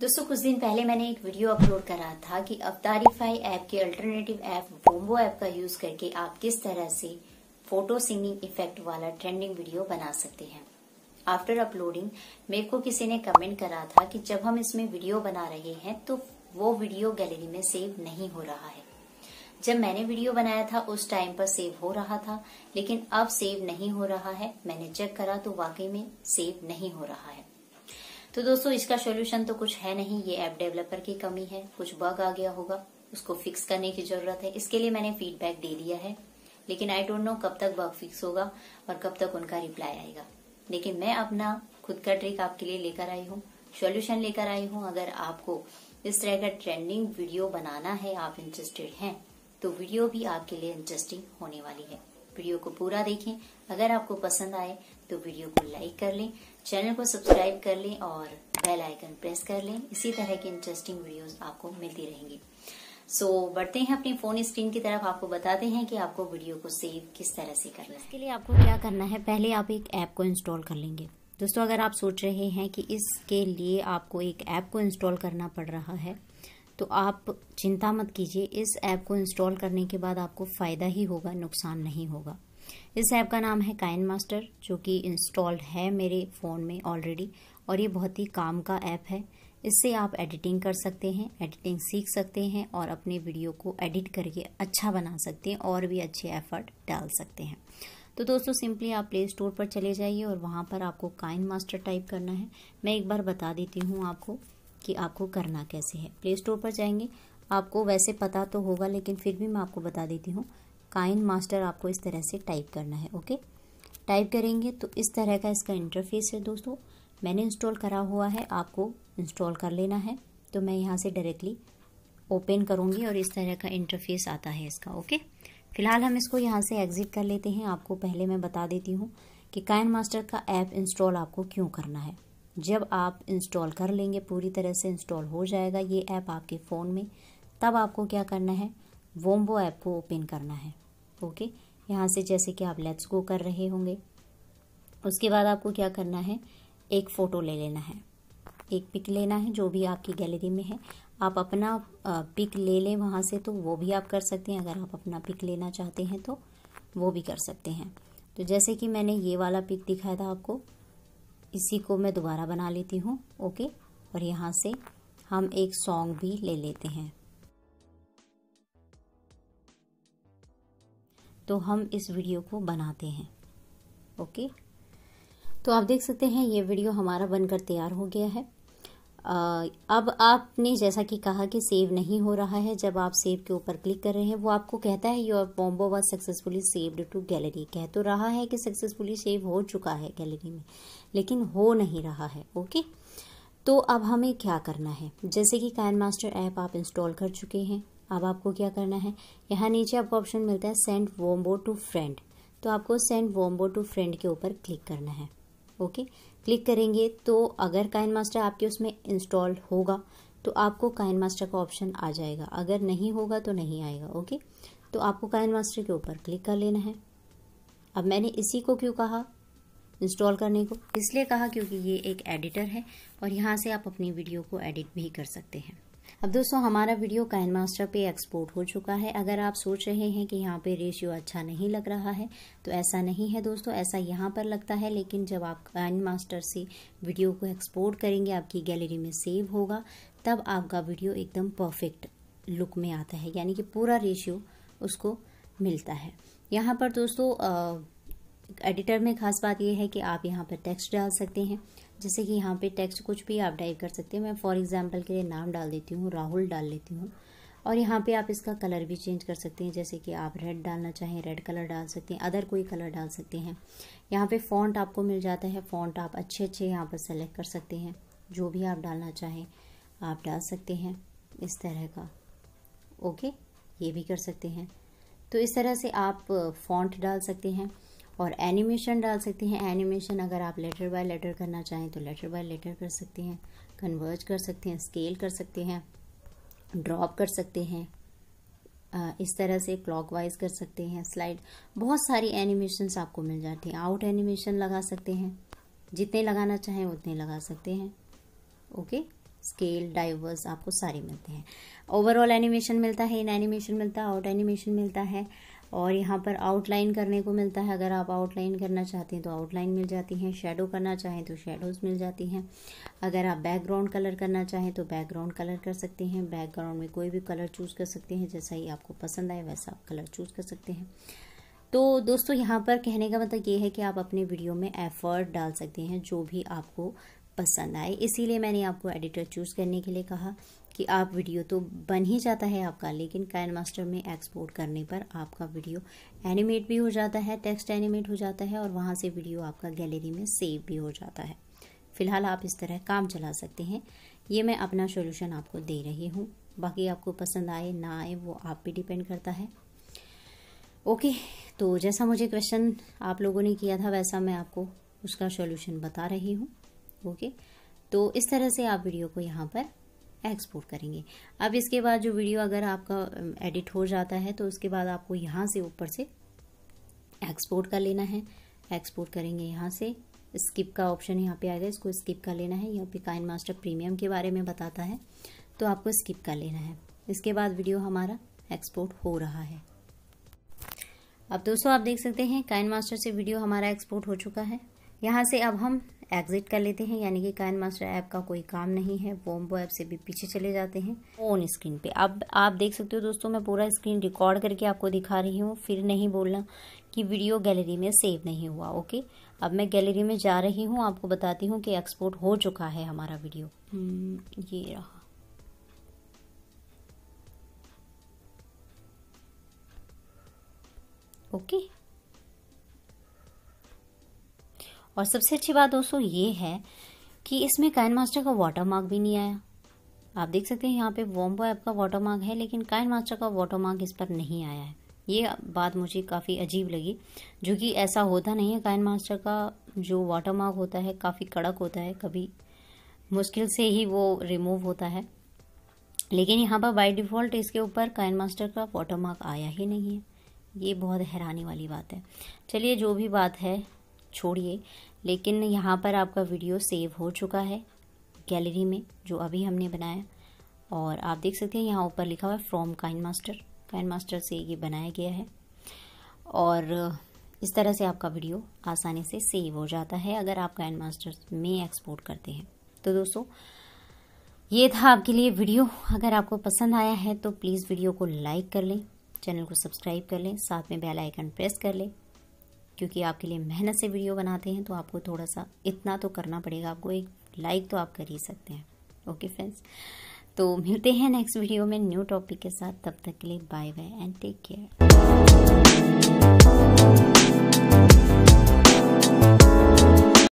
दोस्तों कुछ दिन पहले मैंने एक वीडियो अपलोड करा था कि अवतारीफाई ऐप के अल्टरनेटिव ऐप वोम्बो ऐप का यूज करके आप किस तरह से फोटो सिंगिंग इफेक्ट वाला ट्रेंडिंग वीडियो बना सकते हैं आफ्टर अपलोडिंग मेरे को किसी ने कमेंट करा था कि जब हम इसमें वीडियो बना रहे हैं तो वो वीडियो गैलरी में सेव नहीं हो रहा है जब मैंने वीडियो बनाया था उस टाइम पर सेव हो रहा था लेकिन अब सेव नहीं हो रहा है मैंने चेक करा तो वाकई में सेव नहीं हो रहा है तो दोस्तों इसका सोल्यूशन तो कुछ है नहीं ये एप डेवलपर की कमी है कुछ बग आ गया होगा उसको फिक्स करने की जरूरत है इसके लिए मैंने फीडबैक दे दिया है लेकिन आई डोंट नो कब तक बग फिक्स होगा और कब तक उनका रिप्लाई आएगा लेकिन मैं अपना खुद का ट्रिक आपके लिए लेकर आई हूँ सोल्यूशन लेकर आई हूँ अगर आपको इस तरह का ट्रेंडिंग वीडियो बनाना है आप इंटरेस्टेड हैं तो वीडियो भी आपके लिए इंटरेस्टिंग होने वाली है वीडियो को पूरा देखें अगर आपको पसंद आए तो वीडियो को लाइक कर लें चैनल को सब्सक्राइब कर लें और बेल आइकन प्रेस कर लें इसी तरह की इंटरेस्टिंग वीडियोस आपको मिलती रहेंगी सो so, बढ़ते हैं अपने फोन स्क्रीन की तरफ आपको बताते हैं कि आपको वीडियो को सेव किस तरह से करना है इसके लिए आपको क्या करना है पहले आप एक ऐप को इंस्टॉल कर लेंगे दोस्तों अगर आप सोच रहे हैं कि इसके लिए आपको एक ऐप को इंस्टॉल करना पड़ रहा है तो आप चिंता मत कीजिए इस ऐप को इंस्टॉल करने के बाद आपको फ़ायदा ही होगा नुकसान नहीं होगा इस ऐप का नाम है काइन मास्टर जो कि इंस्टॉल्ड है मेरे फ़ोन में ऑलरेडी और ये बहुत ही काम का ऐप है इससे आप एडिटिंग कर सकते हैं एडिटिंग सीख सकते हैं और अपने वीडियो को एडिट करके अच्छा बना सकते हैं और भी अच्छे एफर्ट डाल सकते हैं तो दोस्तों सिंपली आप प्ले स्टोर पर चले जाइए और वहाँ पर आपको काइन मास्टर टाइप करना है मैं एक बार बता देती हूँ आपको कि आपको करना कैसे है प्ले स्टोर पर जाएंगे आपको वैसे पता तो होगा लेकिन फिर भी मैं आपको बता देती हूँ काइन मास्टर आपको इस तरह से टाइप करना है ओके टाइप करेंगे तो इस तरह का इसका इंटरफेस है दोस्तों मैंने इंस्टॉल करा हुआ है आपको इंस्टॉल कर लेना है तो मैं यहाँ से डायरेक्टली ओपन करूँगी और इस तरह का इंटरफेस आता है इसका ओके फिलहाल हम इसको यहाँ से एग्ज़िट कर लेते हैं आपको पहले मैं बता देती हूँ कि काइन मास्टर का ऐप इंस्टॉल आपको क्यों करना है जब आप इंस्टॉल कर लेंगे पूरी तरह से इंस्टॉल हो जाएगा ये ऐप आपके फ़ोन में तब आपको क्या करना है वोम्बो ऐप को ओपन करना है ओके यहाँ से जैसे कि आप लेट्स गो कर रहे होंगे उसके बाद आपको क्या करना है एक फ़ोटो ले लेना है एक पिक लेना है जो भी आपकी गैलरी में है आप अपना पिक ले लें वहाँ से तो वो भी आप कर सकते हैं अगर आप अपना पिक लेना चाहते हैं तो वो भी कर सकते हैं तो जैसे कि मैंने ये वाला पिक दिखाया था आपको इसी को मैं दोबारा बना लेती हूँ ओके और यहाँ से हम एक सॉन्ग भी ले लेते हैं तो हम इस वीडियो को बनाते हैं ओके तो आप देख सकते हैं ये वीडियो हमारा बनकर तैयार हो गया है अब आपने जैसा कि कहा कि सेव नहीं हो रहा है जब आप सेव के ऊपर क्लिक कर रहे हैं वो आपको कहता है your Wombo was successfully saved to gallery कह तो रहा है कि सक्सेसफुली सेव हो चुका है गैलरी में लेकिन हो नहीं रहा है ओके तो अब हमें क्या करना है जैसे कि कैन मास्टर ऐप आप इंस्टॉल कर चुके हैं अब आपको क्या करना है यहाँ नीचे आपको ऑप्शन मिलता है सेंड वोम्बो टू फ्रेंड तो आपको सेंड वोम्बो टू फ्रेंड के ऊपर क्लिक करना है ओके क्लिक करेंगे तो अगर काइन मास्टर आपके उसमें इंस्टॉल होगा तो आपको काइन मास्टर का ऑप्शन आ जाएगा अगर नहीं होगा तो नहीं आएगा ओके तो आपको काइन मास्टर के ऊपर क्लिक कर लेना है अब मैंने इसी को क्यों कहा इंस्टॉल करने को इसलिए कहा क्योंकि ये एक एडिटर है और यहाँ से आप अपनी वीडियो को एडिट भी कर सकते हैं अब दोस्तों हमारा वीडियो काइन मास्टर पे एक्सपोर्ट हो चुका है अगर आप सोच रहे हैं कि यहाँ पे रेशियो अच्छा नहीं लग रहा है तो ऐसा नहीं है दोस्तों ऐसा यहाँ पर लगता है लेकिन जब आप काइन मास्टर से वीडियो को एक्सपोर्ट करेंगे आपकी गैलरी में सेव होगा तब आपका वीडियो एकदम परफेक्ट लुक में आता है यानी कि पूरा रेशियो उसको मिलता है यहाँ पर दोस्तों एडिटर में खास बात यह है कि आप यहाँ पर टेक्स्ट डाल सकते हैं जैसे कि यहाँ पे टेक्स्ट कुछ भी आप टाइप कर सकते हैं मैं फॉर एग्जांपल के लिए नाम डाल देती हूँ राहुल डाल लेती हूँ और यहाँ पे आप इसका कलर भी चेंज कर सकते हैं जैसे कि आप रेड डालना चाहें रेड कलर डाल सकते हैं अदर कोई कलर डाल सकते हैं यहाँ पे फ़ॉन्ट आपको मिल जाता है फ़ॉन्ट आप अच्छे अच्छे यहाँ पर सेलेक्ट कर सकते हैं जो भी आप डालना चाहें आप डाल सकते हैं इस तरह का ओके ये भी कर सकते हैं तो इस तरह से आप फ़ॉन्ट डाल सकते हैं और एनिमेशन डाल सकते हैं एनिमेशन अगर आप लेटर बाय लेटर करना चाहें तो लेटर बाय लेटर कर सकते हैं कन्वर्ज कर सकते हैं स्केल कर सकते हैं ड्रॉप कर सकते हैं इस तरह से क्लॉकवाइज कर सकते हैं स्लाइड बहुत सारी एनिमेशंस आपको मिल जाती हैं आउट एनिमेशन लगा सकते हैं जितने लगाना चाहें उतने लगा सकते हैं ओके स्केल डाइवर्स आपको सारे मिलते हैं ओवरऑल एनिमेशन मिलता है इन एनिमेशन मिलता है आउट एनिमेशन मिलता है और यहाँ पर आउटलाइन करने को मिलता है अगर आप आउटलाइन करना चाहते हैं तो आउटलाइन मिल जाती हैं शेडो करना चाहें तो शेडोज़ मिल जाती हैं अगर आप बैकग्राउंड कलर करना चाहें तो बैकग्राउंड कलर कर सकते हैं बैकग्राउंड में कोई भी कलर चूज़ कर सकते हैं जैसा ही आपको पसंद आए वैसा आप कलर चूज़ कर सकते हैं तो दोस्तों यहाँ पर कहने का मतलब ये है कि आप अपने वीडियो में एफर्ट डाल सकते हैं जो भी आपको पसंद आए इसीलिए मैंने आपको एडिटर चूज़ करने के लिए कहा कि आप वीडियो तो बन ही जाता है आपका लेकिन कैन मास्टर में एक्सपोर्ट करने पर आपका वीडियो एनिमेट भी हो जाता है टेक्स्ट एनिमेट हो जाता है और वहाँ से वीडियो आपका गैलरी में सेव भी हो जाता है फ़िलहाल आप इस तरह काम चला सकते हैं ये मैं अपना सोल्यूशन आपको दे रही हूँ बाकी आपको पसंद आए ना आए वो आप पर डिपेंड करता है ओके तो जैसा मुझे क्वेश्चन आप लोगों ने किया था वैसा मैं आपको उसका सोल्यूशन बता रही हूँ ओके तो इस तरह से आप वीडियो को यहाँ पर एक्सपोर्ट करेंगे अब इसके बाद जो वीडियो अगर आपका एडिट हो जाता है तो उसके बाद आपको यहाँ से ऊपर से एक्सपोर्ट कर लेना है एक्सपोर्ट करेंगे यहाँ से स्किप का ऑप्शन यहाँ पे आएगा इसको स्किप कर लेना है यहाँ पे काइन मास्टर प्रीमियम के बारे में बताता है तो आपको स्किप कर लेना है इसके बाद वीडियो हमारा एक्सपोर्ट हो रहा है अब दोस्तों आप देख सकते हैं काइन मास्टर से वीडियो हमारा एक्सपोर्ट हो चुका है यहाँ से अब हम एग्जिट कर लेते हैं यानी कि कायन मास्टर ऐप का कोई काम नहीं है वोम्बो ऐप से भी पीछे चले जाते हैं ऑन स्क्रीन पे अब आप देख सकते हो दोस्तों मैं पूरा स्क्रीन रिकॉर्ड करके आपको दिखा रही हूँ फिर नहीं बोलना कि वीडियो गैलरी में सेव नहीं हुआ ओके अब मैं गैलरी में जा रही हूँ आपको बताती हूँ कि एक्सपोर्ट हो चुका है हमारा वीडियो हम्म, ये रहा ओके और सबसे अच्छी बात दोस्तों ये है कि इसमें काइन मास्टर का वाटर मार्क भी नहीं आया आप देख सकते हैं यहाँ पे वॉम्बो ऐप का वाटर मार्क है लेकिन काइन मास्टर का वाटर मार्क इस पर नहीं आया है ये बात मुझे काफ़ी अजीब लगी जो कि ऐसा होता नहीं है काइन मास्टर का जो वाटर मार्क होता है काफ़ी कड़क होता है कभी मुश्किल से ही वो रिमूव होता है लेकिन यहाँ पर बाई डिफ़ॉल्ट इसके ऊपर काइन मास्टर का वाटर मार्क आया ही नहीं है ये बहुत हैरानी वाली बात है चलिए जो भी बात है छोड़िए लेकिन यहाँ पर आपका वीडियो सेव हो चुका है गैलरी में जो अभी हमने बनाया और आप देख सकते हैं यहाँ ऊपर लिखा हुआ है from KineMaster KineMaster से ये बनाया गया है और इस तरह से आपका वीडियो आसानी से सेव हो जाता है अगर आप काइन मास्टर में एक्सपोर्ट करते हैं तो दोस्तों ये था आपके लिए वीडियो अगर आपको पसंद आया है तो प्लीज़ वीडियो को लाइक कर लें चैनल को सब्सक्राइब कर लें साथ में बेल आइकन प्रेस कर लें क्योंकि आपके लिए मेहनत से वीडियो बनाते हैं तो आपको थोड़ा सा इतना तो करना पड़ेगा आपको एक लाइक तो आप कर ही सकते हैं ओके फ्रेंड्स तो मिलते हैं नेक्स्ट वीडियो में न्यू टॉपिक के साथ तब तक के लिए bye bye and take care